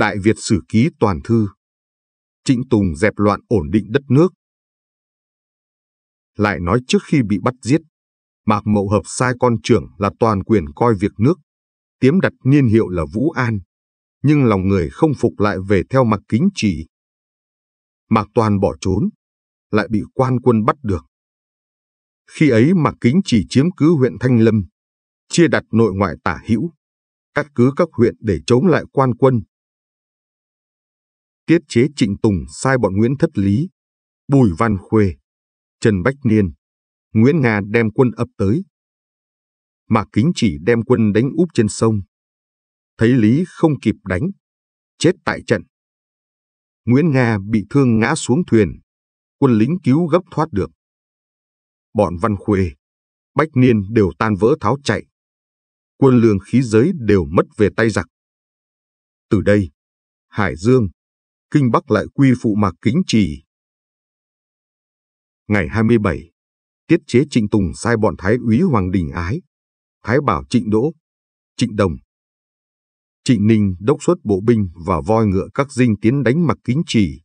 Đại Việt Sử Ký Toàn Thư Trịnh Tùng dẹp loạn ổn định đất nước Lại nói trước khi bị bắt giết, Mạc Mậu Hợp sai con trưởng là toàn quyền coi việc nước, tiếm đặt niên hiệu là Vũ An, nhưng lòng người không phục lại về theo Mạc Kính Chỉ. Mạc Toàn bỏ trốn, lại bị quan quân bắt được. Khi ấy Mạc Kính Chỉ chiếm cứ huyện Thanh Lâm, chia đặt nội ngoại tả hữu, cắt cứ các huyện để chống lại quan quân, tiết chế Trịnh Tùng sai bọn Nguyễn Thất Lý, Bùi Văn Khuê, Trần Bách Niên, Nguyễn Nga đem quân ập tới. Mạc Kính chỉ đem quân đánh úp trên sông. Thấy Lý không kịp đánh, chết tại trận. Nguyễn Nga bị thương ngã xuống thuyền, quân lính cứu gấp thoát được. Bọn Văn Khuê, Bách Niên đều tan vỡ tháo chạy. Quân lương khí giới đều mất về tay giặc. Từ đây, Hải Dương, Kinh Bắc lại quy phụ Mạc Kính Trì. Ngày 27, tiết chế Trịnh Tùng sai bọn Thái úy Hoàng Đình Ái, Thái Bảo Trịnh Đỗ, Trịnh Đồng. Trịnh Ninh đốc xuất bộ binh và voi ngựa các dinh tiến đánh mặc Kính Trì,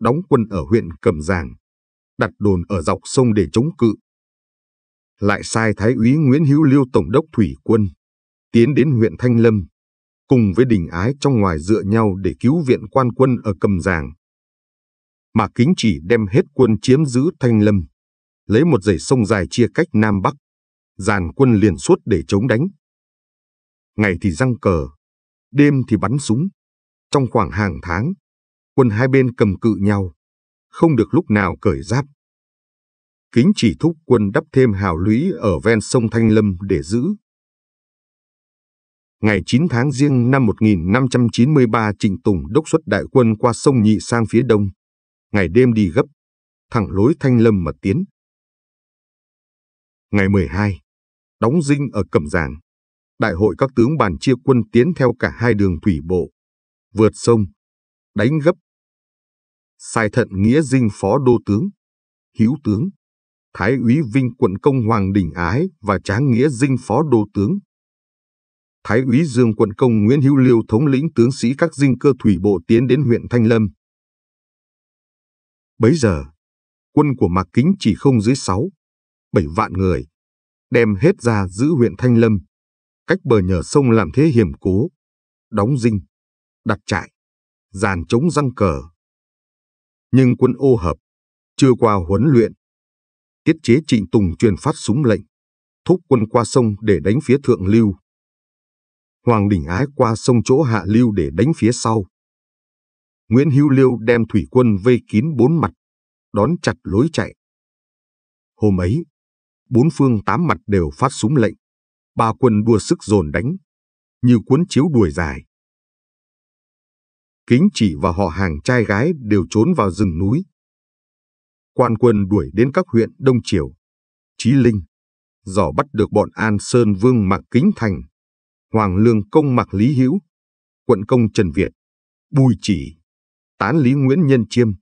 đóng quân ở huyện Cẩm Giàng, đặt đồn ở dọc sông để chống cự. Lại sai Thái úy Nguyễn Hữu Liêu Tổng đốc Thủy quân, tiến đến huyện Thanh Lâm, cùng với đình ái trong ngoài dựa nhau để cứu viện quan quân ở Cầm Giàng. Mà kính chỉ đem hết quân chiếm giữ Thanh Lâm, lấy một dãy sông dài chia cách Nam Bắc, dàn quân liền suốt để chống đánh. Ngày thì răng cờ, đêm thì bắn súng. Trong khoảng hàng tháng, quân hai bên cầm cự nhau, không được lúc nào cởi giáp. Kính chỉ thúc quân đắp thêm hào lũy ở ven sông Thanh Lâm để giữ, ngày 9 tháng riêng năm 1593 Trịnh Tùng đốc xuất đại quân qua sông Nhị sang phía đông. Ngày đêm đi gấp, thẳng lối Thanh Lâm mà tiến. Ngày 12, đóng dinh ở Cẩm Giàng. Đại hội các tướng bàn chia quân tiến theo cả hai đường thủy bộ, vượt sông, đánh gấp. Sai thận nghĩa dinh phó đô tướng, hữu tướng, Thái úy Vinh quận công Hoàng Đình Ái và Tráng Nghĩa Dinh Phó Đô Tướng. Thái úy Dương quận công Nguyễn Hữu Liêu thống lĩnh tướng sĩ các dinh cơ thủy bộ tiến đến huyện Thanh Lâm. Bấy giờ, quân của Mạc Kính chỉ không dưới 6, 7 vạn người, đem hết ra giữ huyện Thanh Lâm, cách bờ nhờ sông làm thế hiểm cố, đóng dinh, đặt trại, dàn chống răng cờ. Nhưng quân ô hợp, chưa qua huấn luyện, tiết chế Trịnh Tùng truyền phát súng lệnh, thúc quân qua sông để đánh phía Thượng Lưu. Hoàng Đình Ái qua sông chỗ Hạ Lưu để đánh phía sau. Nguyễn Hữu Liêu đem thủy quân vây kín bốn mặt, đón chặt lối chạy. Hôm ấy, bốn phương tám mặt đều phát súng lệnh, ba quân đua sức dồn đánh, như cuốn chiếu đuổi dài. Kính chỉ và họ hàng trai gái đều trốn vào rừng núi. Quan quân đuổi đến các huyện Đông Triều, Chí Linh, dò bắt được bọn An Sơn Vương mặc Kính Thành, Hoàng Lương Công Mạc Lý Hiếu, quận công Trần Việt, Bùi Chỉ, tán Lý Nguyễn Nhân Chiêm,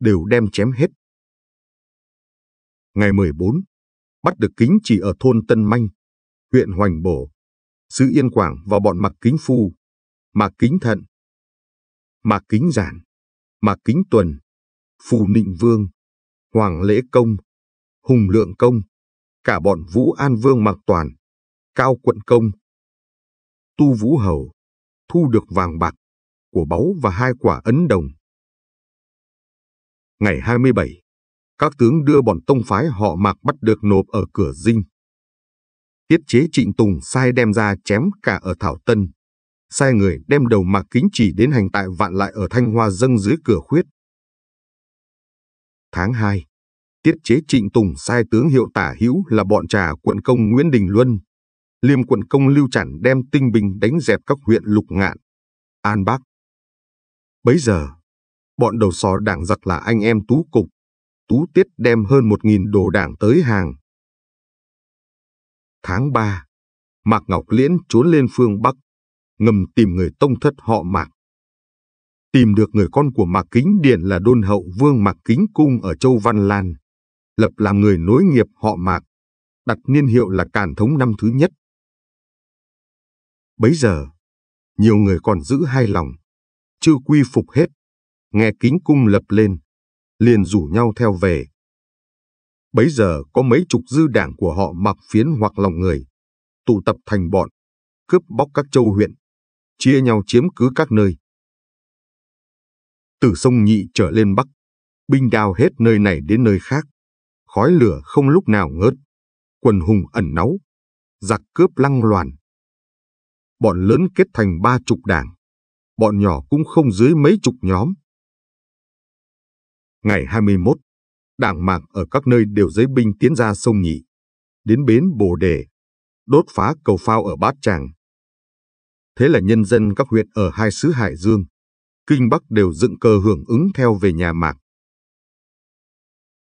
đều đem chém hết. Ngày 14, bắt được Kính Chỉ ở thôn Tân Manh, huyện Hoành Bổ, xứ Yên Quảng và bọn Mạc Kính Phu, Mạc Kính Thận, Mạc Kính Giản, Mạc Kính Tuần, Phù Nịnh Vương, Hoàng Lễ Công, Hùng Lượng Công, cả bọn Vũ An Vương Mạc Toàn, Cao Quận Công, Tu Vũ Hầu, thu được vàng bạc, của báu và hai quả ấn đồng. Ngày 27, các tướng đưa bọn tông phái họ mạc bắt được nộp ở cửa dinh. Tiết chế trịnh Tùng sai đem ra chém cả ở Thảo Tân, sai người đem đầu mạc kính chỉ đến hành tại vạn lại ở Thanh Hoa dâng dưới cửa khuyết. Tháng 2, tiết chế trịnh Tùng sai tướng hiệu tả hữu là bọn trà quận công Nguyễn Đình Luân Liêm quận công Lưu Chản đem tinh binh đánh dẹp các huyện Lục Ngạn, An Bắc. Bấy giờ, bọn đầu sò đảng giặc là anh em Tú Cục, Tú Tiết đem hơn một nghìn đồ đảng tới hàng. Tháng 3, Mạc Ngọc Liễn trốn lên phương Bắc, ngầm tìm người tông thất họ Mạc. Tìm được người con của Mạc Kính Điển là đôn hậu vương Mạc Kính Cung ở Châu Văn Lan, lập làm người nối nghiệp họ Mạc, đặt niên hiệu là Càn Thống năm thứ nhất. Bấy giờ, nhiều người còn giữ hai lòng, chưa quy phục hết, nghe kính cung lập lên, liền rủ nhau theo về. Bấy giờ có mấy chục dư đảng của họ mặc phiến hoặc lòng người, tụ tập thành bọn, cướp bóc các châu huyện, chia nhau chiếm cứ các nơi. Từ sông Nhị trở lên Bắc, binh đào hết nơi này đến nơi khác, khói lửa không lúc nào ngớt, quần hùng ẩn náu, giặc cướp lăng loàn, bọn lớn kết thành ba chục đảng, bọn nhỏ cũng không dưới mấy chục nhóm. Ngày 21, đảng mạc ở các nơi đều giấy binh tiến ra sông Nhị, đến bến Bồ Đề, đốt phá cầu phao ở Bát Tràng. Thế là nhân dân các huyện ở hai xứ Hải Dương, Kinh Bắc đều dựng cờ hưởng ứng theo về nhà mạc.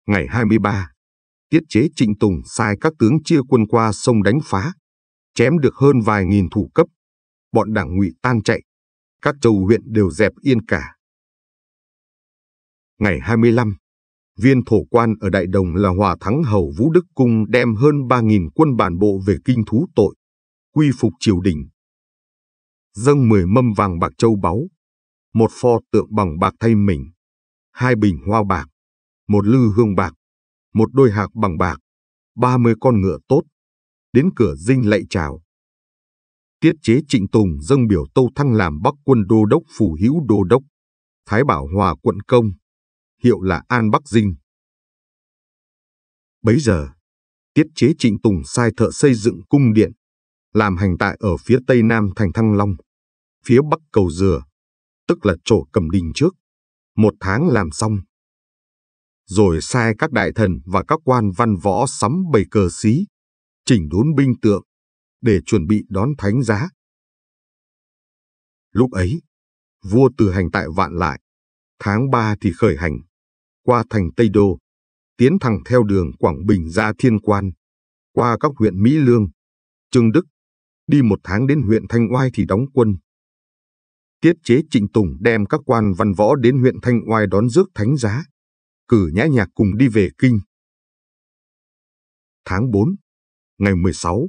Ngày 23, tiết chế Trịnh Tùng sai các tướng chia quân qua sông đánh phá, chém được hơn vài nghìn thủ cấp. Bọn đảng ngụy tan chạy, các châu huyện đều dẹp yên cả. Ngày 25, viên thổ quan ở Đại Đồng là Hòa Thắng Hầu Vũ Đức Cung đem hơn 3.000 quân bản bộ về kinh thú tội, quy phục triều đình. Dâng 10 mâm vàng bạc châu báu, một pho tượng bằng bạc thay mình, hai bình hoa bạc, một lư hương bạc, một đôi hạc bằng bạc, 30 con ngựa tốt, đến cửa dinh lạy chào. Tiết chế trịnh Tùng dâng biểu Tâu Thăng làm bắc quân đô đốc phủ hữu đô đốc, Thái Bảo Hòa quận công, hiệu là An Bắc Dinh. Bấy giờ, tiết chế trịnh Tùng sai thợ xây dựng cung điện, làm hành tại ở phía tây nam thành Thăng Long, phía bắc cầu dừa, tức là chỗ cầm đình trước, một tháng làm xong. Rồi sai các đại thần và các quan văn võ sắm bầy cờ xí, chỉnh đốn binh tượng để chuẩn bị đón thánh giá. Lúc ấy, vua từ hành tại vạn lại, tháng 3 thì khởi hành, qua thành Tây Đô, tiến thẳng theo đường Quảng Bình ra Thiên Quan, qua các huyện Mỹ Lương, Trương Đức, đi một tháng đến huyện Thanh Oai thì đóng quân. Tiết chế Trịnh Tùng đem các quan văn võ đến huyện Thanh Oai đón rước thánh giá, cử nhã nhạc cùng đi về kinh. Tháng 4, ngày 16,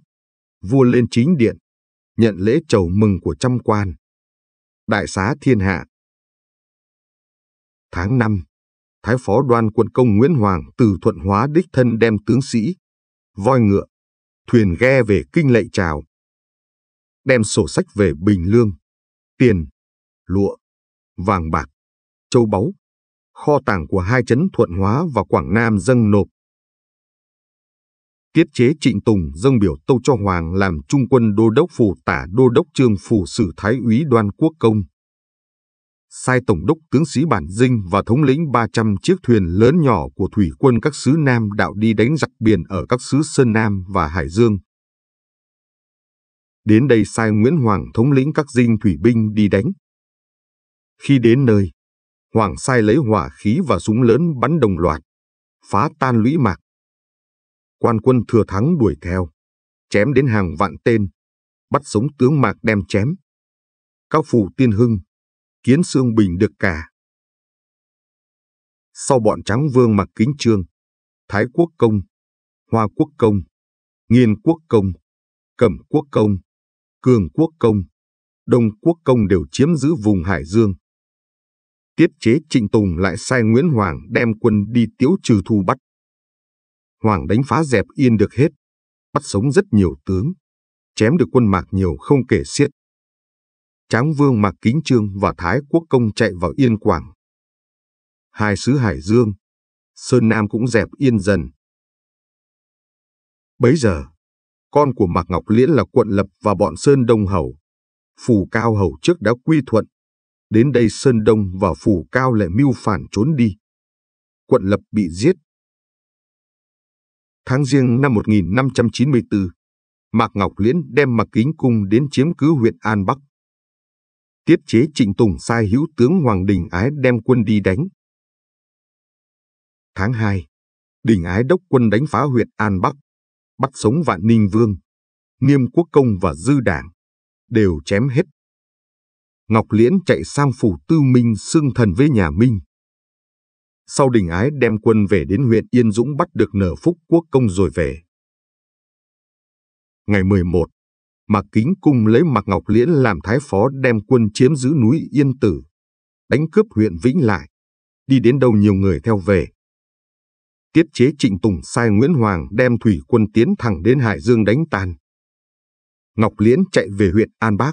vua lên chính điện, nhận lễ chầu mừng của trăm quan. Đại xá thiên hạ. Tháng 5, Thái phó đoan quân công Nguyễn Hoàng từ Thuận Hóa đích thân đem tướng sĩ, voi ngựa, thuyền ghe về kinh lệ trào. Đem sổ sách về Bình Lương, tiền, lụa, vàng bạc, châu báu, kho tàng của hai chấn Thuận Hóa và Quảng Nam dâng nộp tiết chế Trịnh Tùng dâng biểu Tâu cho Hoàng làm trung quân đô đốc phù tả đô đốc trương phù sử thái úy đoan quốc công. Sai Tổng đốc tướng sĩ Bản Dinh và thống lĩnh 300 chiếc thuyền lớn nhỏ của thủy quân các xứ Nam đạo đi đánh giặc biển ở các xứ Sơn Nam và Hải Dương. Đến đây sai Nguyễn Hoàng thống lĩnh các dinh thủy binh đi đánh. Khi đến nơi, Hoàng sai lấy hỏa khí và súng lớn bắn đồng loạt, phá tan lũy mạc quan quân thừa thắng đuổi theo, chém đến hàng vạn tên, bắt sống tướng Mạc đem chém. Cao phủ tiên hưng, kiến xương bình được cả. Sau bọn trắng vương mặc Kính Trương, Thái Quốc Công, Hoa Quốc Công, Nghiên Quốc Công, Cẩm Quốc Công, Cường Quốc Công, Đông Quốc Công đều chiếm giữ vùng Hải Dương. Tiết chế Trịnh Tùng lại sai Nguyễn Hoàng đem quân đi tiếu trừ thu bắt Hoàng đánh phá dẹp yên được hết, bắt sống rất nhiều tướng, chém được quân Mạc nhiều không kể xiết. Tráng Vương Mạc Kính Trương và Thái Quốc Công chạy vào Yên Quảng. Hai sứ Hải Dương, Sơn Nam cũng dẹp yên dần. Bấy giờ, con của Mạc Ngọc Liễn là quận Lập và bọn Sơn Đông Hầu. Phủ Cao Hầu trước đã quy thuận. Đến đây Sơn Đông và Phủ Cao lại mưu phản trốn đi. Quận Lập bị giết, tháng riêng năm 1594, Mạc Ngọc Liễn đem mặc Kính Cung đến chiếm cứ huyện An Bắc. Tiết chế Trịnh Tùng sai hữu tướng Hoàng Đình Ái đem quân đi đánh. Tháng 2, Đình Ái đốc quân đánh phá huyện An Bắc, bắt sống Vạn Ninh Vương, Niêm Quốc Công và Dư Đảng, đều chém hết. Ngọc Liễn chạy sang phủ Tư Minh xương thần với nhà Minh, sau đình ái đem quân về đến huyện Yên Dũng bắt được nở phúc quốc công rồi về. Ngày 11, Mạc Kính Cung lấy Mạc Ngọc Liễn làm thái phó đem quân chiếm giữ núi Yên Tử, đánh cướp huyện Vĩnh Lại, đi đến đâu nhiều người theo về. Tiết chế Trịnh Tùng sai Nguyễn Hoàng đem thủy quân tiến thẳng đến Hải Dương đánh tan. Ngọc Liễn chạy về huyện An Bác,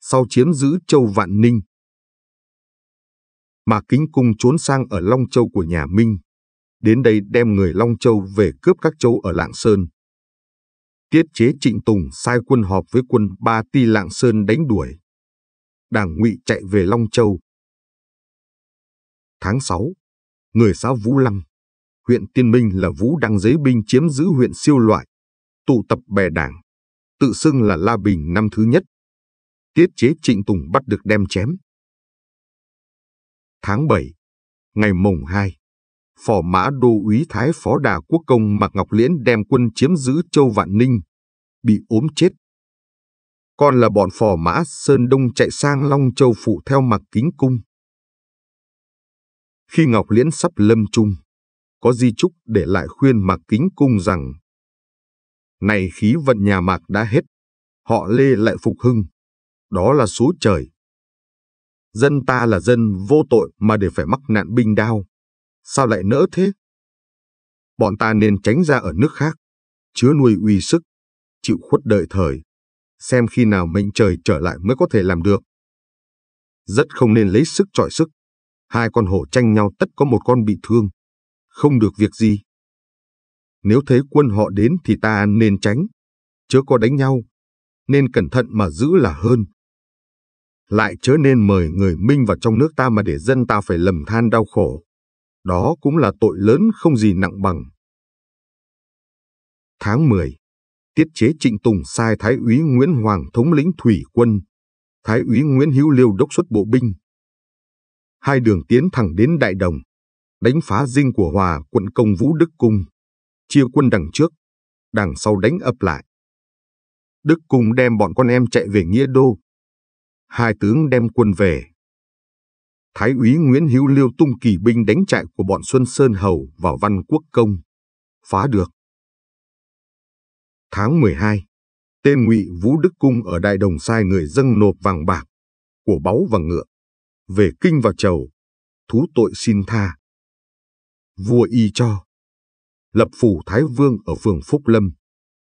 sau chiếm giữ Châu Vạn Ninh, mà kính cung trốn sang ở Long Châu của nhà Minh, đến đây đem người Long Châu về cướp các châu ở Lạng Sơn. Tiết chế Trịnh Tùng sai quân họp với quân Ba Ti Lạng Sơn đánh đuổi. Đảng ngụy chạy về Long Châu. Tháng 6, người xã Vũ Lăng, huyện Tiên Minh là Vũ Đăng giấy binh chiếm giữ huyện siêu loại, tụ tập bè đảng, tự xưng là La Bình năm thứ nhất. Tiết chế Trịnh Tùng bắt được đem chém tháng 7, ngày mùng 2, phò mã đô úy Thái Phó Đà Quốc Công Mạc Ngọc Liễn đem quân chiếm giữ Châu Vạn Ninh, bị ốm chết. Còn là bọn phò mã Sơn Đông chạy sang Long Châu phụ theo Mạc Kính Cung. Khi Ngọc Liễn sắp lâm chung, có di trúc để lại khuyên Mạc Kính Cung rằng Này khí vận nhà Mạc đã hết, họ lê lại phục hưng. Đó là số trời dân ta là dân vô tội mà để phải mắc nạn binh đao. Sao lại nỡ thế? Bọn ta nên tránh ra ở nước khác, chứa nuôi uy sức, chịu khuất đợi thời, xem khi nào mệnh trời trở lại mới có thể làm được. Rất không nên lấy sức trọi sức, hai con hổ tranh nhau tất có một con bị thương, không được việc gì. Nếu thấy quân họ đến thì ta nên tránh, chớ có đánh nhau, nên cẩn thận mà giữ là hơn lại chớ nên mời người Minh vào trong nước ta mà để dân ta phải lầm than đau khổ. Đó cũng là tội lớn không gì nặng bằng. Tháng 10, tiết chế Trịnh Tùng sai Thái úy Nguyễn Hoàng thống lĩnh thủy quân, Thái úy Nguyễn Hữu Liêu đốc xuất bộ binh. Hai đường tiến thẳng đến Đại Đồng, đánh phá dinh của Hòa quận công Vũ Đức Cung, chia quân đằng trước, đằng sau đánh ập lại. Đức Cung đem bọn con em chạy về Nghĩa Đô, hai tướng đem quân về. Thái úy Nguyễn Hữu Liêu tung kỳ binh đánh trại của bọn Xuân Sơn Hầu vào Văn Quốc Công, phá được. Tháng 12, tên ngụy Vũ Đức Cung ở Đại Đồng sai người dâng nộp vàng bạc, của báu và ngựa, về kinh vào chầu, thú tội xin tha. Vua y cho, lập phủ Thái Vương ở phường Phúc Lâm,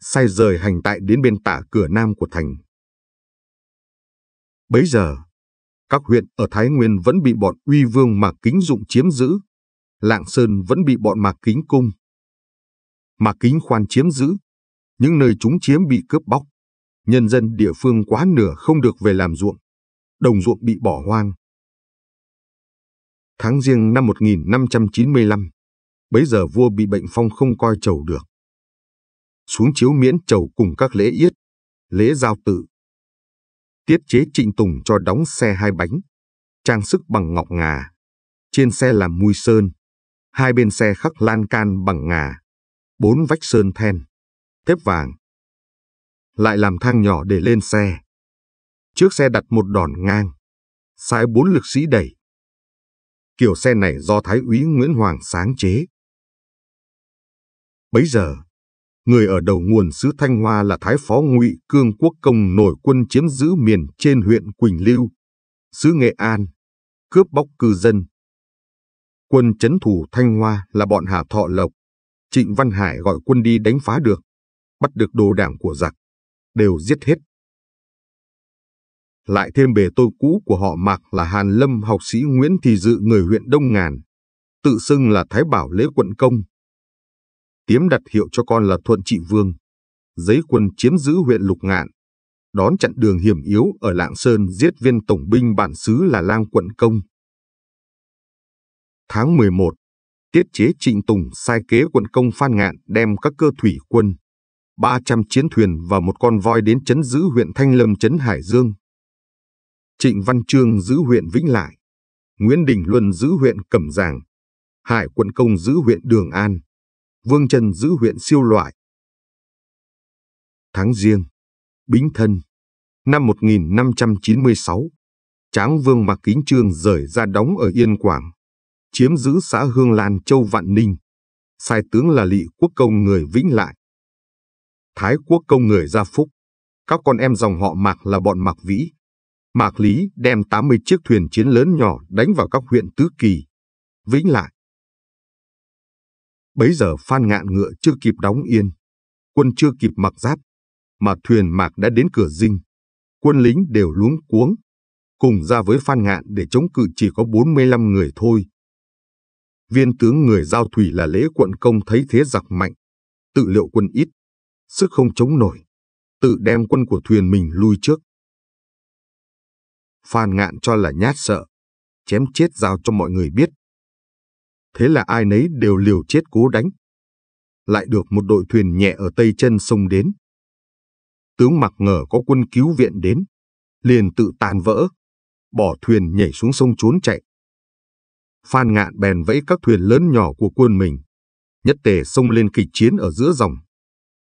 sai rời hành tại đến bên tả cửa nam của thành Bấy giờ, các huyện ở Thái Nguyên vẫn bị bọn uy vương mà Kính Dụng chiếm giữ, Lạng Sơn vẫn bị bọn Mạc Kính Cung. Mạc Kính Khoan chiếm giữ, những nơi chúng chiếm bị cướp bóc, nhân dân địa phương quá nửa không được về làm ruộng, đồng ruộng bị bỏ hoang. Tháng riêng năm 1595, bấy giờ vua bị bệnh phong không coi chầu được. Xuống chiếu miễn chầu cùng các lễ yết, lễ giao tự, tiết chế Trịnh Tùng cho đóng xe hai bánh, trang sức bằng ngọc ngà. Trên xe là mùi sơn, hai bên xe khắc lan can bằng ngà, bốn vách sơn then, thép vàng. Lại làm thang nhỏ để lên xe. Trước xe đặt một đòn ngang, sai bốn lực sĩ đẩy. Kiểu xe này do Thái úy Nguyễn Hoàng sáng chế. Bấy giờ, người ở đầu nguồn xứ Thanh Hoa là Thái Phó Ngụy Cương Quốc Công nổi quân chiếm giữ miền trên huyện Quỳnh Lưu, xứ Nghệ An, cướp bóc cư dân. Quân chấn thủ Thanh Hoa là bọn Hà Thọ Lộc, Trịnh Văn Hải gọi quân đi đánh phá được, bắt được đồ đảng của giặc, đều giết hết. Lại thêm bề tôi cũ của họ Mạc là Hàn Lâm học sĩ Nguyễn Thị Dự người huyện Đông Ngàn, tự xưng là Thái Bảo Lễ Quận Công Tiếm đặt hiệu cho con là Thuận Trị Vương. Giấy quân chiếm giữ huyện Lục Ngạn. Đón chặn đường hiểm yếu ở Lạng Sơn giết viên tổng binh bản xứ là Lang Quận Công. Tháng 11, tiết chế Trịnh Tùng sai kế quận công Phan Ngạn đem các cơ thủy quân, 300 chiến thuyền và một con voi đến chấn giữ huyện Thanh Lâm chấn Hải Dương. Trịnh Văn Trương giữ huyện Vĩnh Lại, Nguyễn Đình Luân giữ huyện Cẩm Giàng, Hải quận công giữ huyện Đường An. Vương Trần giữ huyện siêu loại. Tháng Giêng, Bính Thân, năm 1596, Tráng Vương Mạc Kính Trương rời ra đóng ở Yên Quảng, chiếm giữ xã Hương Lan Châu Vạn Ninh, sai tướng là Lị Quốc Công người Vĩnh Lại. Thái Quốc Công người Gia Phúc, các con em dòng họ Mạc là bọn Mạc Vĩ. Mạc Lý đem 80 chiếc thuyền chiến lớn nhỏ đánh vào các huyện Tứ Kỳ, Vĩnh Lại, Bấy giờ Phan Ngạn ngựa chưa kịp đóng yên, quân chưa kịp mặc giáp, mà thuyền mạc đã đến cửa dinh. Quân lính đều luống cuống, cùng ra với Phan Ngạn để chống cự chỉ có 45 người thôi. Viên tướng người giao thủy là lễ quận công thấy thế giặc mạnh, tự liệu quân ít, sức không chống nổi, tự đem quân của thuyền mình lui trước. Phan Ngạn cho là nhát sợ, chém chết giao cho mọi người biết thế là ai nấy đều liều chết cố đánh. Lại được một đội thuyền nhẹ ở tây chân sông đến. Tướng mặc ngờ có quân cứu viện đến, liền tự tàn vỡ, bỏ thuyền nhảy xuống sông trốn chạy. Phan ngạn bèn vẫy các thuyền lớn nhỏ của quân mình, nhất tề sông lên kịch chiến ở giữa dòng,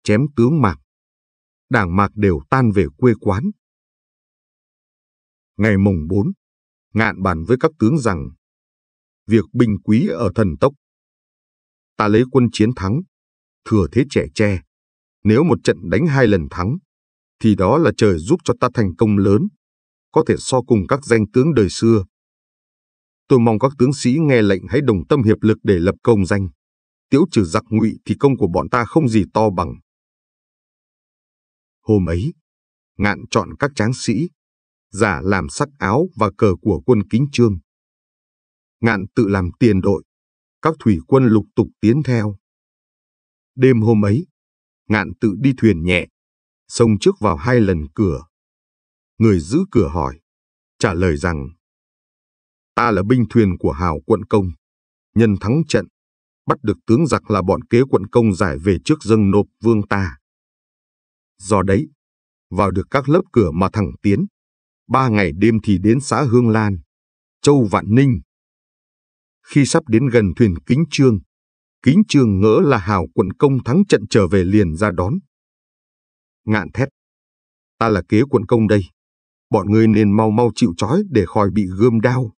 chém tướng mạc. Đảng mạc đều tan về quê quán. Ngày mùng 4, ngạn bàn với các tướng rằng việc binh quý ở thần tốc. Ta lấy quân chiến thắng, thừa thế trẻ tre. Nếu một trận đánh hai lần thắng, thì đó là trời giúp cho ta thành công lớn, có thể so cùng các danh tướng đời xưa. Tôi mong các tướng sĩ nghe lệnh hãy đồng tâm hiệp lực để lập công danh. tiểu trừ giặc ngụy thì công của bọn ta không gì to bằng. Hôm ấy, ngạn chọn các tráng sĩ, giả làm sắc áo và cờ của quân kính trương, ngạn tự làm tiền đội. Các thủy quân lục tục tiến theo. Đêm hôm ấy, ngạn tự đi thuyền nhẹ, sông trước vào hai lần cửa. Người giữ cửa hỏi, trả lời rằng, ta là binh thuyền của hào quận công, nhân thắng trận, bắt được tướng giặc là bọn kế quận công giải về trước dâng nộp vương ta. Do đấy, vào được các lớp cửa mà thẳng tiến, ba ngày đêm thì đến xã Hương Lan, Châu Vạn Ninh, khi sắp đến gần thuyền Kính Trương, Kính Trương ngỡ là hào quận công thắng trận trở về liền ra đón. Ngạn thét. Ta là kế quận công đây. Bọn ngươi nên mau mau chịu trói để khỏi bị gươm đao.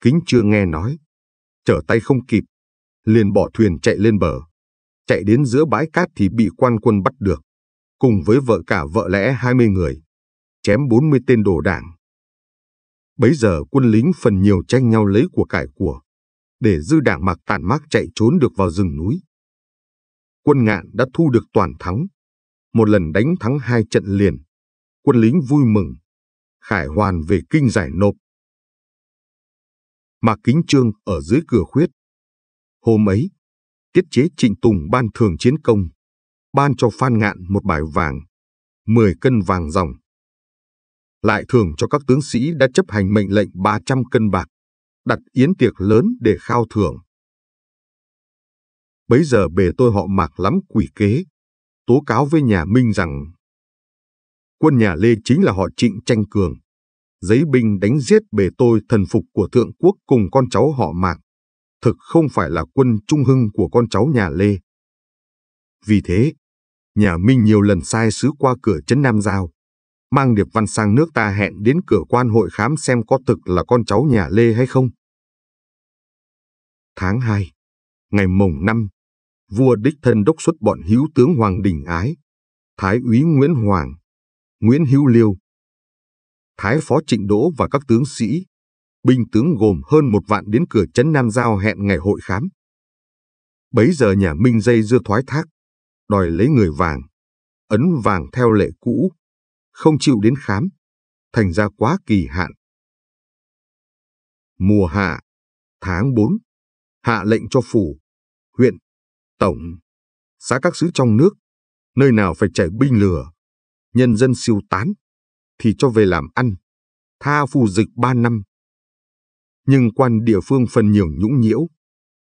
Kính Trương nghe nói. Trở tay không kịp. Liền bỏ thuyền chạy lên bờ. Chạy đến giữa bãi cát thì bị quan quân bắt được. Cùng với vợ cả vợ lẽ 20 người. Chém 40 tên đồ đảng Bấy giờ quân lính phần nhiều tranh nhau lấy của cải của, để dư đảng mạc tản mác chạy trốn được vào rừng núi. Quân ngạn đã thu được toàn thắng. Một lần đánh thắng hai trận liền, quân lính vui mừng. Khải hoàn về kinh giải nộp. Mạc Kính Trương ở dưới cửa khuyết. Hôm ấy, tiết chế trịnh Tùng ban thường chiến công, ban cho Phan Ngạn một bài vàng, 10 cân vàng ròng lại thưởng cho các tướng sĩ đã chấp hành mệnh lệnh 300 cân bạc, đặt yến tiệc lớn để khao thưởng. Bấy giờ bề tôi họ mạc lắm quỷ kế, tố cáo với nhà Minh rằng quân nhà Lê chính là họ trịnh tranh cường, giấy binh đánh giết bề tôi thần phục của Thượng Quốc cùng con cháu họ mạc, thực không phải là quân trung hưng của con cháu nhà Lê. Vì thế, nhà Minh nhiều lần sai sứ qua cửa trấn Nam Giao, mang Điệp Văn sang nước ta hẹn đến cửa quan hội khám xem có thực là con cháu nhà Lê hay không. Tháng 2, ngày mồng 5, vua đích thân đốc xuất bọn hữu tướng Hoàng Đình Ái, Thái úy Nguyễn Hoàng, Nguyễn Hữu Liêu, Thái phó Trịnh Đỗ và các tướng sĩ, binh tướng gồm hơn một vạn đến cửa chấn Nam Giao hẹn ngày hội khám. Bấy giờ nhà Minh dây dưa thoái thác, đòi lấy người vàng, ấn vàng theo lệ cũ, không chịu đến khám, thành ra quá kỳ hạn. Mùa hạ, tháng 4, hạ lệnh cho phủ, huyện, tổng, xã các xứ trong nước, nơi nào phải chảy binh lửa, nhân dân siêu tán, thì cho về làm ăn, tha phù dịch ba năm. Nhưng quan địa phương phần nhiều nhũng nhiễu,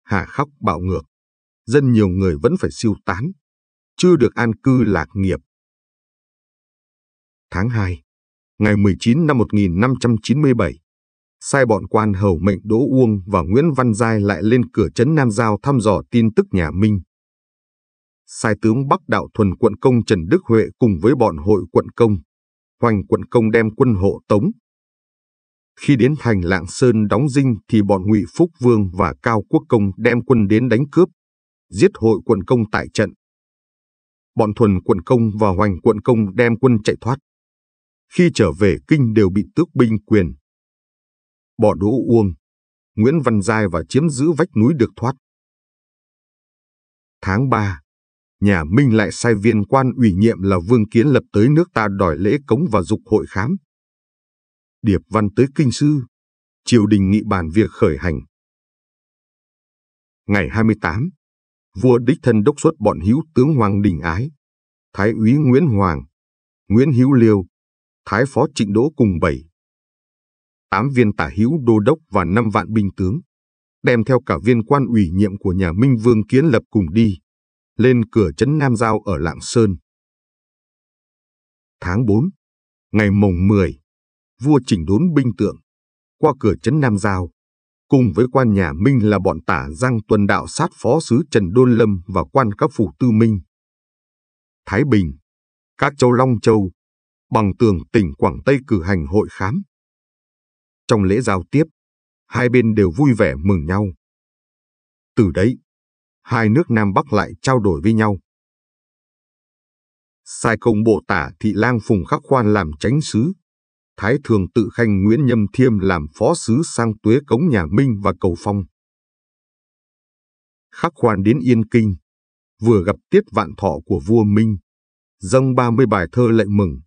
hà khóc bạo ngược, dân nhiều người vẫn phải siêu tán, chưa được an cư lạc nghiệp tháng 2, ngày 19 năm 1597, sai bọn quan hầu mệnh Đỗ Uông và Nguyễn Văn Giai lại lên cửa trấn Nam Giao thăm dò tin tức nhà Minh. Sai tướng Bắc Đạo Thuần quận công Trần Đức Huệ cùng với bọn hội quận công, hoành quận công đem quân hộ tống. Khi đến thành Lạng Sơn đóng dinh thì bọn Ngụy Phúc Vương và Cao Quốc Công đem quân đến đánh cướp, giết hội quận công tại trận. Bọn Thuần quận công và Hoành quận công đem quân chạy thoát khi trở về kinh đều bị tước binh quyền. Bỏ Đỗ Uông, Nguyễn Văn Giai và chiếm giữ vách núi được thoát. Tháng 3, nhà Minh lại sai viên quan ủy nhiệm là Vương Kiến lập tới nước ta đòi lễ cống và dục hội khám. Điệp văn tới kinh sư, triều đình nghị bàn việc khởi hành. Ngày 28, vua đích thân đốc xuất bọn hữu tướng Hoàng Đình Ái, Thái úy Nguyễn Hoàng, Nguyễn Hữu Liêu, Thái phó Trịnh Đỗ cùng 7, 8 viên tả hữu đô đốc và 5 vạn binh tướng, đem theo cả viên quan ủy nhiệm của nhà Minh Vương Kiến Lập cùng đi, lên cửa trấn Nam Giao ở Lạng Sơn. Tháng 4, ngày mồng 10, vua chỉnh đốn binh tượng, qua cửa trấn Nam Giao, cùng với quan nhà Minh là bọn tả Giang Tuần Đạo sát phó sứ Trần Đôn Lâm và quan các phủ Tư Minh. Thái Bình, các châu Long Châu, bằng tường tỉnh Quảng Tây cử hành hội khám. Trong lễ giao tiếp, hai bên đều vui vẻ mừng nhau. Từ đấy, hai nước Nam Bắc lại trao đổi với nhau. Sai công bộ tả thị lang Phùng Khắc Khoan làm tránh sứ, Thái Thường Tự Khanh Nguyễn Nhâm Thiêm làm phó sứ sang tuế cống nhà Minh và cầu phong. Khắc Khoan đến Yên Kinh, vừa gặp tiết vạn thọ của vua Minh, dâng 30 bài thơ lệnh mừng.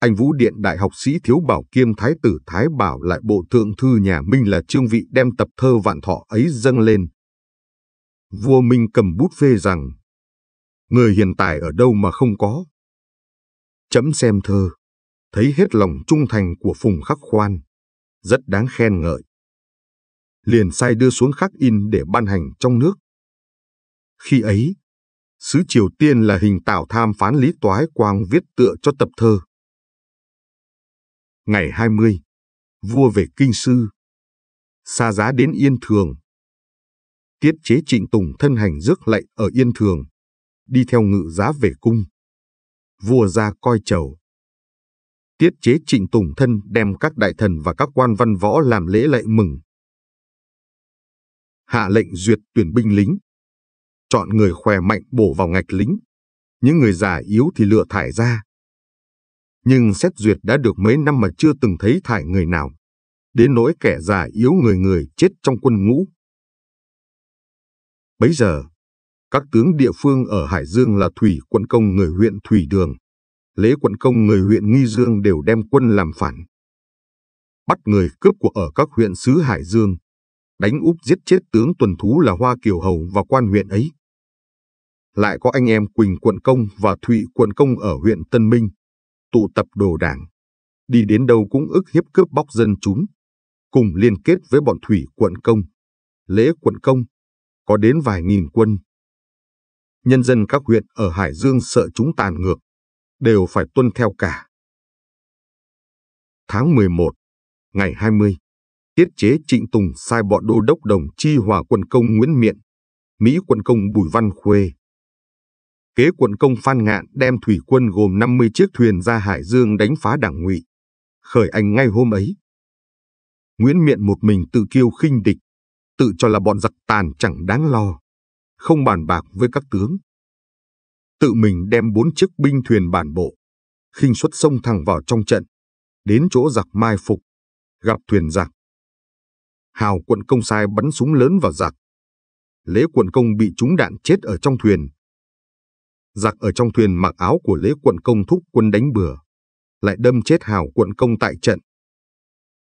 Anh Vũ Điện Đại học sĩ Thiếu Bảo kiêm Thái tử Thái Bảo lại bộ thượng thư nhà Minh là trương vị đem tập thơ vạn thọ ấy dâng lên. Vua Minh cầm bút phê rằng, người hiện tại ở đâu mà không có. Chấm xem thơ, thấy hết lòng trung thành của Phùng Khắc Khoan, rất đáng khen ngợi. Liền sai đưa xuống khắc in để ban hành trong nước. Khi ấy, sứ Triều Tiên là hình tạo tham phán Lý Toái Quang viết tựa cho tập thơ. Ngày 20, vua về Kinh Sư. Xa giá đến Yên Thường. Tiết chế trịnh Tùng thân hành rước lệnh ở Yên Thường, đi theo ngự giá về cung. Vua ra coi chầu. Tiết chế trịnh Tùng thân đem các đại thần và các quan văn võ làm lễ lệ mừng. Hạ lệnh duyệt tuyển binh lính. Chọn người khỏe mạnh bổ vào ngạch lính. Những người già yếu thì lựa thải ra, nhưng xét duyệt đã được mấy năm mà chưa từng thấy thải người nào. Đến nỗi kẻ già yếu người người chết trong quân ngũ. Bấy giờ, các tướng địa phương ở Hải Dương là Thủy Quận Công người huyện Thủy Đường, Lễ Quận Công người huyện Nghi Dương đều đem quân làm phản. Bắt người cướp của ở các huyện xứ Hải Dương, đánh úp giết chết tướng tuần thú là Hoa Kiều Hầu và quan huyện ấy. Lại có anh em Quỳnh Quận Công và Thụy Quận Công ở huyện Tân Minh, tụ tập đồ đảng, đi đến đâu cũng ức hiếp cướp bóc dân chúng, cùng liên kết với bọn thủy quận công, lễ quận công, có đến vài nghìn quân. Nhân dân các huyện ở Hải Dương sợ chúng tàn ngược, đều phải tuân theo cả. Tháng 11, ngày 20, tiết chế Trịnh Tùng sai bọn đô đốc đồng chi hòa quân công Nguyễn Miện, Mỹ quân công Bùi Văn Khuê kế quận công Phan Ngạn đem thủy quân gồm 50 chiếc thuyền ra Hải Dương đánh phá đảng ngụy, khởi anh ngay hôm ấy. Nguyễn Miện một mình tự kiêu khinh địch, tự cho là bọn giặc tàn chẳng đáng lo, không bàn bạc với các tướng. Tự mình đem bốn chiếc binh thuyền bản bộ, khinh xuất sông thẳng vào trong trận, đến chỗ giặc mai phục, gặp thuyền giặc. Hào quận công sai bắn súng lớn vào giặc. Lễ quận công bị trúng đạn chết ở trong thuyền, giặc ở trong thuyền mặc áo của lễ quận công thúc quân đánh bừa, lại đâm chết hào quận công tại trận.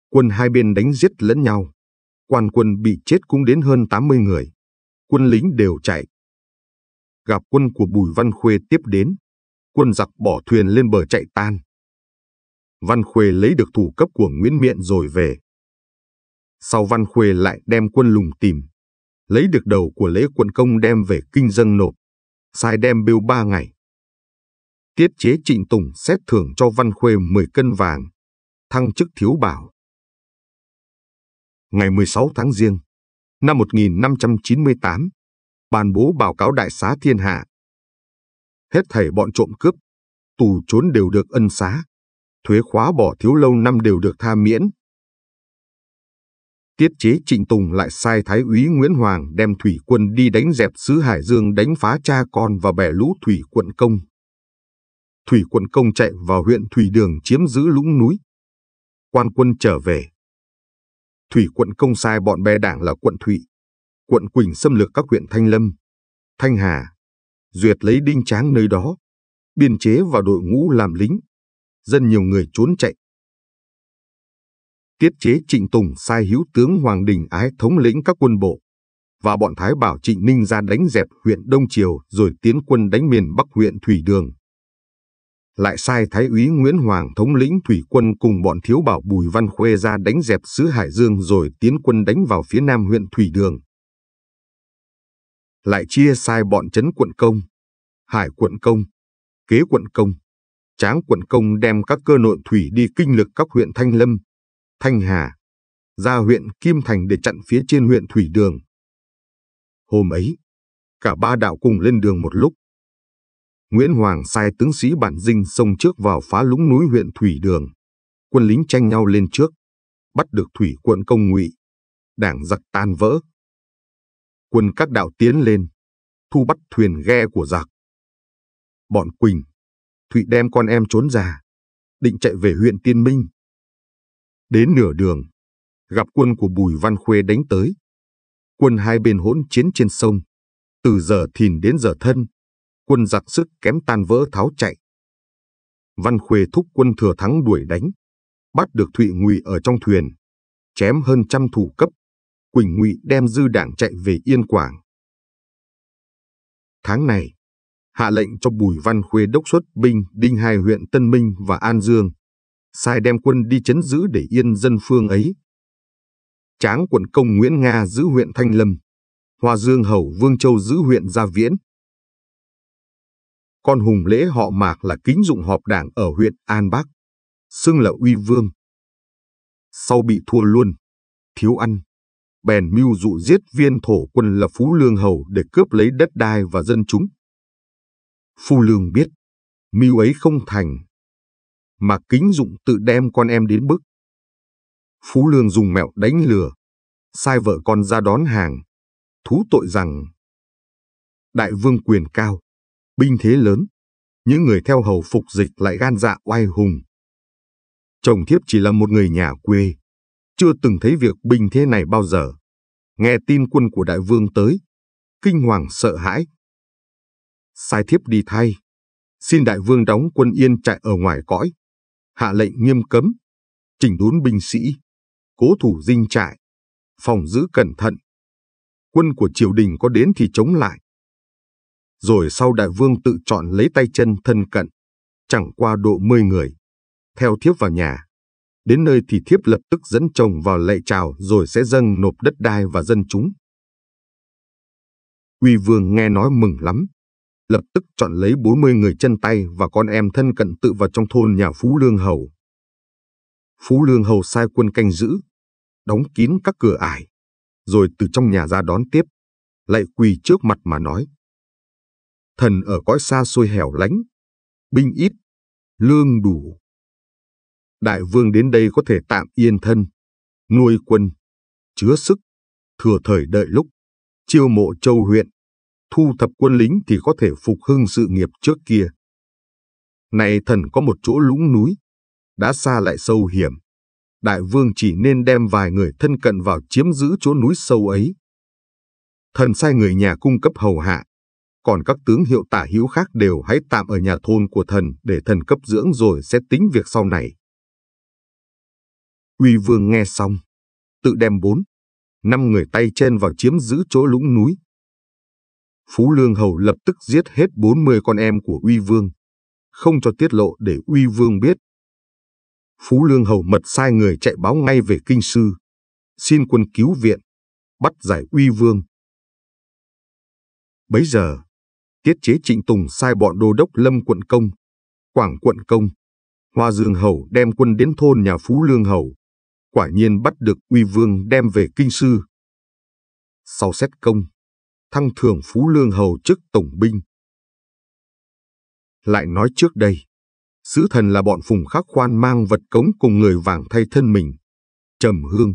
Quân hai bên đánh giết lẫn nhau, quan quân bị chết cũng đến hơn 80 người, quân lính đều chạy. Gặp quân của Bùi Văn Khuê tiếp đến, quân giặc bỏ thuyền lên bờ chạy tan. Văn Khuê lấy được thủ cấp của Nguyễn Miện rồi về. Sau Văn Khuê lại đem quân lùng tìm, lấy được đầu của lễ quận công đem về kinh dân nộp sai đem biêu ba ngày. Tiết chế Trịnh Tùng xét thưởng cho Văn Khuê 10 cân vàng, thăng chức thiếu bảo. Ngày 16 tháng Giêng, năm 1598, bàn bố báo cáo đại xá thiên hạ. Hết thảy bọn trộm cướp, tù trốn đều được ân xá, thuế khóa bỏ thiếu lâu năm đều được tha miễn. Tiết chế Trịnh Tùng lại sai Thái úy Nguyễn Hoàng đem thủy quân đi đánh dẹp xứ Hải Dương đánh phá cha con và bè lũ thủy quận công. Thủy quận công chạy vào huyện Thủy Đường chiếm giữ lũng núi. Quan quân trở về. Thủy quận công sai bọn bè đảng là quận thụy quận Quỳnh xâm lược các huyện Thanh Lâm, Thanh Hà, duyệt lấy đinh tráng nơi đó, biên chế vào đội ngũ làm lính. Dân nhiều người trốn chạy, tiết chế Trịnh Tùng sai hữu tướng Hoàng Đình Ái thống lĩnh các quân bộ, và bọn Thái bảo Trịnh Ninh ra đánh dẹp huyện Đông Triều rồi tiến quân đánh miền Bắc huyện Thủy Đường. Lại sai Thái úy Nguyễn Hoàng thống lĩnh Thủy quân cùng bọn thiếu bảo Bùi Văn Khuê ra đánh dẹp xứ Hải Dương rồi tiến quân đánh vào phía nam huyện Thủy Đường. Lại chia sai bọn trấn quận công, hải quận công, kế quận công, tráng quận công đem các cơ nội thủy đi kinh lực các huyện Thanh Lâm, Thanh Hà, ra huyện Kim Thành để chặn phía trên huyện Thủy Đường. Hôm ấy, cả ba đạo cùng lên đường một lúc. Nguyễn Hoàng sai tướng sĩ bản dinh xông trước vào phá lũng núi huyện Thủy Đường. Quân lính tranh nhau lên trước, bắt được thủy quận công ngụy, đảng giặc tan vỡ. Quân các đạo tiến lên, thu bắt thuyền ghe của giặc. Bọn Quỳnh, Thụy đem con em trốn ra, định chạy về huyện Tiên Minh. Đến nửa đường, gặp quân của Bùi Văn Khuê đánh tới. Quân hai bên hỗn chiến trên sông. Từ giờ thìn đến giờ thân, quân giặc sức kém tan vỡ tháo chạy. Văn Khuê thúc quân thừa thắng đuổi đánh, bắt được Thụy Ngụy ở trong thuyền, chém hơn trăm thủ cấp. Quỳnh Ngụy đem dư đảng chạy về Yên Quảng. Tháng này, hạ lệnh cho Bùi Văn Khuê đốc xuất binh đinh hai huyện Tân Minh và An Dương, sai đem quân đi chấn giữ để yên dân phương ấy. Tráng quận công Nguyễn Nga giữ huyện Thanh Lâm, Hoa Dương Hầu Vương Châu giữ huyện Gia Viễn. Con hùng lễ họ Mạc là kính dụng họp đảng ở huyện An Bắc, xưng là Uy Vương. Sau bị thua luôn, thiếu ăn, bèn mưu dụ giết viên thổ quân là Phú Lương Hầu để cướp lấy đất đai và dân chúng. Phu Lương biết, mưu ấy không thành mà kính dụng tự đem con em đến bức. Phú Lương dùng mẹo đánh lừa, sai vợ con ra đón hàng, thú tội rằng Đại vương quyền cao, binh thế lớn, những người theo hầu phục dịch lại gan dạ oai hùng. Chồng thiếp chỉ là một người nhà quê, chưa từng thấy việc binh thế này bao giờ. Nghe tin quân của đại vương tới, kinh hoàng sợ hãi. Sai thiếp đi thay, xin đại vương đóng quân yên chạy ở ngoài cõi, hạ lệnh nghiêm cấm, chỉnh đốn binh sĩ, cố thủ dinh trại, phòng giữ cẩn thận. Quân của triều đình có đến thì chống lại. Rồi sau đại vương tự chọn lấy tay chân thân cận, chẳng qua độ 10 người, theo thiếp vào nhà. Đến nơi thì thiếp lập tức dẫn chồng vào lệ trào rồi sẽ dâng nộp đất đai và dân chúng. Uy vương nghe nói mừng lắm, lập tức chọn lấy 40 người chân tay và con em thân cận tự vào trong thôn nhà Phú Lương Hầu. Phú Lương Hầu sai quân canh giữ, đóng kín các cửa ải, rồi từ trong nhà ra đón tiếp, lại quỳ trước mặt mà nói. Thần ở cõi xa xôi hẻo lánh, binh ít, lương đủ. Đại vương đến đây có thể tạm yên thân, nuôi quân, chứa sức, thừa thời đợi lúc, chiêu mộ châu huyện, thu thập quân lính thì có thể phục hưng sự nghiệp trước kia. Này thần có một chỗ lũng núi, đã xa lại sâu hiểm. Đại vương chỉ nên đem vài người thân cận vào chiếm giữ chỗ núi sâu ấy. Thần sai người nhà cung cấp hầu hạ, còn các tướng hiệu tả hữu khác đều hãy tạm ở nhà thôn của thần để thần cấp dưỡng rồi sẽ tính việc sau này. Uy vương nghe xong, tự đem bốn, năm người tay chân vào chiếm giữ chỗ lũng núi, Phú Lương Hầu lập tức giết hết 40 con em của Uy Vương, không cho tiết lộ để Uy Vương biết. Phú Lương Hầu mật sai người chạy báo ngay về kinh sư, xin quân cứu viện, bắt giải Uy Vương. Bấy giờ, tiết chế Trịnh Tùng sai bọn đô đốc Lâm Quận Công, Quảng Quận Công, Hoa Dương Hầu đem quân đến thôn nhà Phú Lương Hầu, quả nhiên bắt được Uy Vương đem về kinh sư. Sau xét công, thăng thường phú lương hầu chức tổng binh. Lại nói trước đây, sứ thần là bọn phùng khắc khoan mang vật cống cùng người vàng thay thân mình, trầm hương,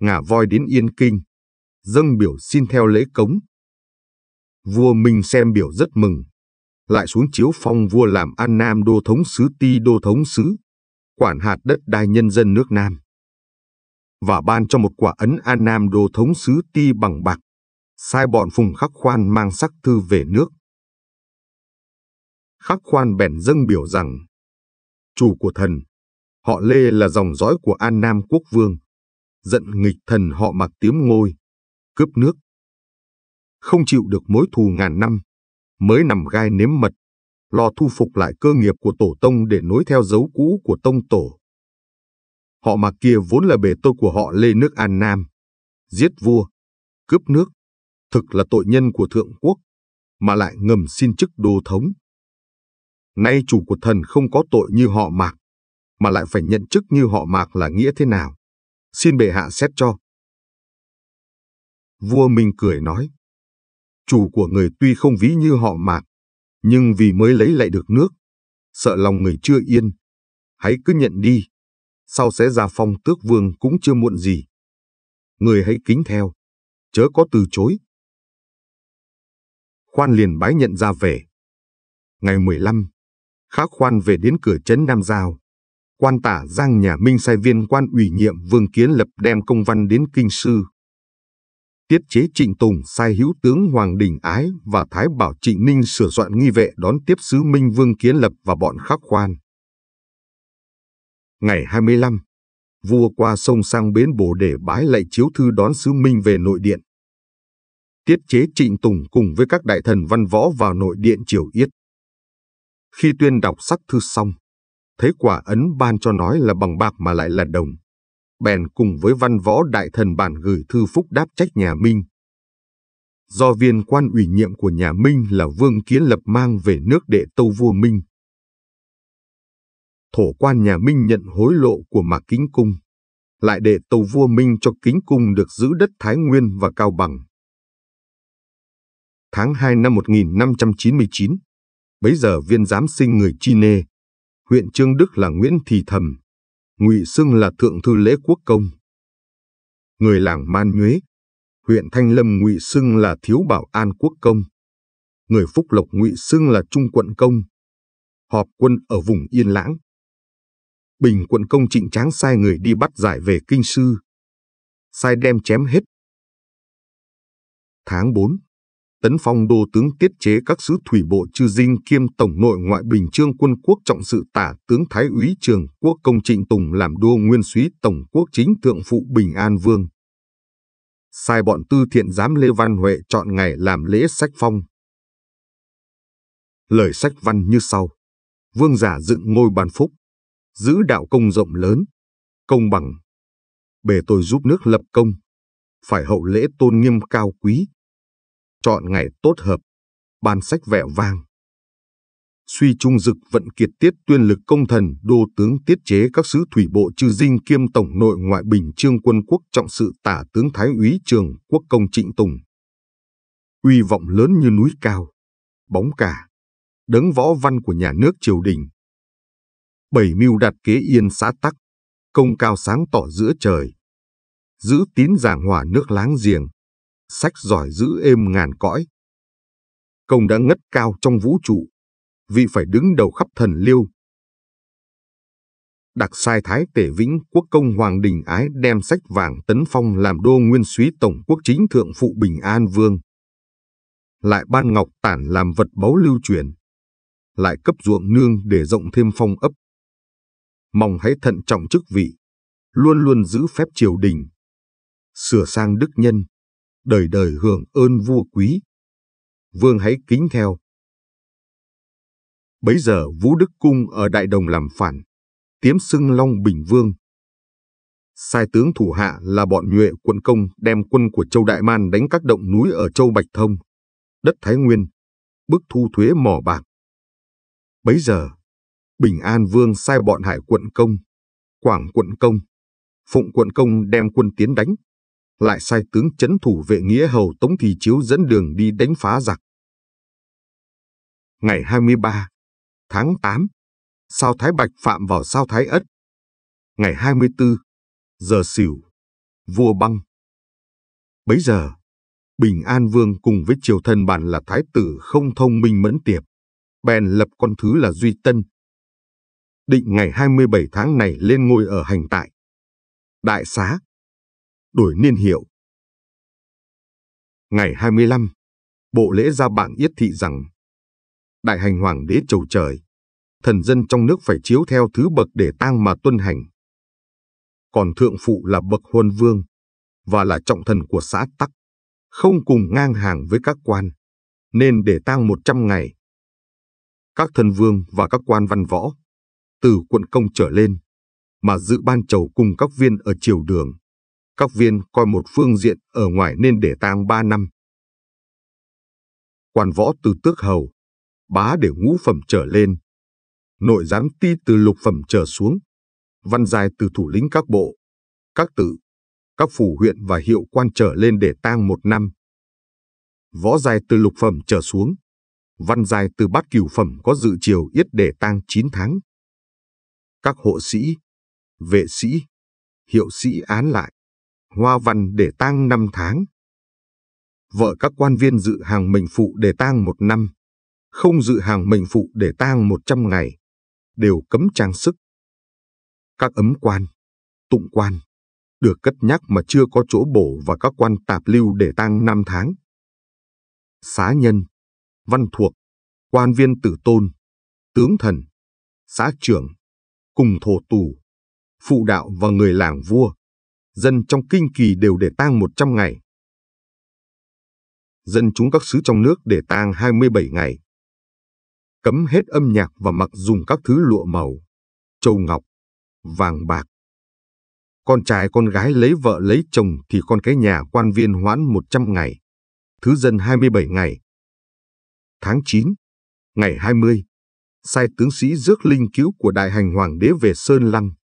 ngả voi đến Yên Kinh, dâng biểu xin theo lễ cống. Vua Minh xem biểu rất mừng, lại xuống chiếu phong vua làm An Nam đô thống sứ ti đô thống sứ, quản hạt đất đai nhân dân nước Nam. Và ban cho một quả ấn An Nam đô thống sứ ti bằng bạc sai bọn Phùng Khắc Khoan mang sắc thư về nước. Khắc Khoan bèn dâng biểu rằng, chủ của thần, họ Lê là dòng dõi của An Nam quốc vương, giận nghịch thần họ mặc tiếm ngôi, cướp nước. Không chịu được mối thù ngàn năm, mới nằm gai nếm mật, lo thu phục lại cơ nghiệp của tổ tông để nối theo dấu cũ của tông tổ. Họ mặc kia vốn là bề tôi của họ Lê nước An Nam, giết vua, cướp nước, thực là tội nhân của thượng quốc, mà lại ngầm xin chức đô thống. Nay chủ của thần không có tội như họ mạc, mà lại phải nhận chức như họ mạc là nghĩa thế nào? Xin bệ hạ xét cho. Vua Minh cười nói, chủ của người tuy không ví như họ mạc, nhưng vì mới lấy lại được nước, sợ lòng người chưa yên, hãy cứ nhận đi, sau sẽ ra phong tước vương cũng chưa muộn gì. Người hãy kính theo, chớ có từ chối. Khoan liền bái nhận ra về. Ngày 15, khá khoan về đến cửa chấn Nam Giao. Quan tả Giang nhà Minh sai viên quan ủy nhiệm Vương Kiến Lập đem công văn đến kinh sư. Tiết chế Trịnh Tùng sai hữu tướng Hoàng Đình Ái và Thái Bảo Trịnh Ninh sửa soạn nghi vệ đón tiếp sứ Minh Vương Kiến Lập và bọn khắc khoan. Ngày 25, vua qua sông sang bến bồ để bái lạy chiếu thư đón sứ Minh về nội điện tiết chế Trịnh Tùng cùng với các đại thần văn võ vào nội điện triều yết. Khi tuyên đọc sắc thư xong, thấy quả ấn ban cho nói là bằng bạc mà lại là đồng. Bèn cùng với văn võ đại thần bản gửi thư phúc đáp trách nhà Minh. Do viên quan ủy nhiệm của nhà Minh là Vương Kiến Lập mang về nước để tâu vua Minh. Thổ quan nhà Minh nhận hối lộ của Mạc Kính Cung, lại để tâu vua Minh cho Kính Cung được giữ đất Thái Nguyên và Cao Bằng tháng 2 năm 1599, bấy giờ viên giám sinh người Chi Nê, huyện Trương Đức là Nguyễn Thị Thầm, ngụy xưng là Thượng Thư Lễ Quốc Công. Người làng Man Nhuế, huyện Thanh Lâm ngụy xưng là Thiếu Bảo An Quốc Công. Người Phúc Lộc ngụy xưng là Trung Quận Công. Họp quân ở vùng Yên Lãng. Bình Quận Công trịnh tráng sai người đi bắt giải về Kinh Sư. Sai đem chém hết. Tháng 4 tấn phong đô tướng tiết chế các sứ thủy bộ chư dinh kiêm tổng nội ngoại bình trương quân quốc trọng sự tả tướng thái úy trường quốc công trịnh tùng làm đô nguyên suý tổng quốc chính thượng phụ bình an vương sai bọn tư thiện giám lê văn huệ chọn ngày làm lễ sách phong lời sách văn như sau vương giả dựng ngôi ban phúc giữ đạo công rộng lớn công bằng bề tôi giúp nước lập công phải hậu lễ tôn nghiêm cao quý chọn ngày tốt hợp, ban sách vẹo vang. Suy trung dực vận kiệt tiết tuyên lực công thần đô tướng tiết chế các sứ thủy bộ chư dinh kiêm tổng nội ngoại bình trương quân quốc trọng sự tả tướng thái úy trường quốc công trịnh tùng. Uy vọng lớn như núi cao, bóng cả, đấng võ văn của nhà nước triều đình. Bảy mưu đặt kế yên xã tắc, công cao sáng tỏ giữa trời. Giữ tín giảng hòa nước láng giềng, sách giỏi giữ êm ngàn cõi. Công đã ngất cao trong vũ trụ, vì phải đứng đầu khắp thần liêu. Đặc sai Thái Tể Vĩnh Quốc Công Hoàng Đình Ái đem sách vàng tấn phong làm đô nguyên suý Tổng Quốc Chính Thượng Phụ Bình An Vương. Lại ban ngọc tản làm vật báu lưu truyền. Lại cấp ruộng nương để rộng thêm phong ấp. Mong hãy thận trọng chức vị, luôn luôn giữ phép triều đình. Sửa sang đức nhân, đời đời hưởng ơn vua quý. Vương hãy kính theo. Bấy giờ Vũ Đức Cung ở Đại Đồng làm phản, tiếm xưng Long Bình Vương. Sai tướng thủ hạ là bọn nhuệ quận công đem quân của Châu Đại Man đánh các động núi ở Châu Bạch Thông, đất Thái Nguyên, bức thu thuế mỏ bạc. Bấy giờ, Bình An Vương sai bọn Hải quận công, Quảng quận công, Phụng quận công đem quân tiến đánh, lại sai tướng chấn thủ vệ nghĩa hầu Tống Thì Chiếu dẫn đường đi đánh phá giặc. Ngày 23, tháng 8, sao Thái Bạch phạm vào sao Thái Ất. Ngày 24, giờ xỉu, vua băng. Bấy giờ, Bình An Vương cùng với triều thần bản là Thái tử không thông minh mẫn tiệp, bèn lập con thứ là Duy Tân. Định ngày 27 tháng này lên ngôi ở hành tại. Đại xá, đổi niên hiệu. Ngày 25, bộ lễ ra bảng yết thị rằng Đại hành hoàng đế trầu trời, thần dân trong nước phải chiếu theo thứ bậc để tang mà tuân hành. Còn thượng phụ là bậc huân vương và là trọng thần của xã Tắc, không cùng ngang hàng với các quan, nên để tang 100 ngày. Các thân vương và các quan văn võ, từ quận công trở lên, mà dự ban chầu cùng các viên ở triều đường các viên coi một phương diện ở ngoài nên để tang ba năm. Quan võ từ tước hầu, bá để ngũ phẩm trở lên. Nội giám ti từ lục phẩm trở xuống. Văn dài từ thủ lĩnh các bộ, các tự, các phủ huyện và hiệu quan trở lên để tang một năm. Võ dài từ lục phẩm trở xuống. Văn dài từ bát cửu phẩm có dự chiều yết để tang chín tháng. Các hộ sĩ, vệ sĩ, hiệu sĩ án lại, hoa văn để tang năm tháng. Vợ các quan viên dự hàng mình phụ để tang một năm, không dự hàng mình phụ để tang một trăm ngày, đều cấm trang sức. Các ấm quan, tụng quan, được cất nhắc mà chưa có chỗ bổ và các quan tạp lưu để tang năm tháng. Xá nhân, văn thuộc, quan viên tử tôn, tướng thần, xã trưởng, cùng thổ tù, phụ đạo và người làng vua dân trong kinh kỳ đều để tang 100 ngày. Dân chúng các xứ trong nước để tang 27 ngày. Cấm hết âm nhạc và mặc dùng các thứ lụa màu, châu ngọc, vàng bạc. Con trai con gái lấy vợ lấy chồng thì con cái nhà quan viên hoãn 100 ngày, thứ dân 27 ngày. Tháng 9, ngày 20, sai tướng sĩ rước linh cứu của đại hành hoàng đế về Sơn Lăng.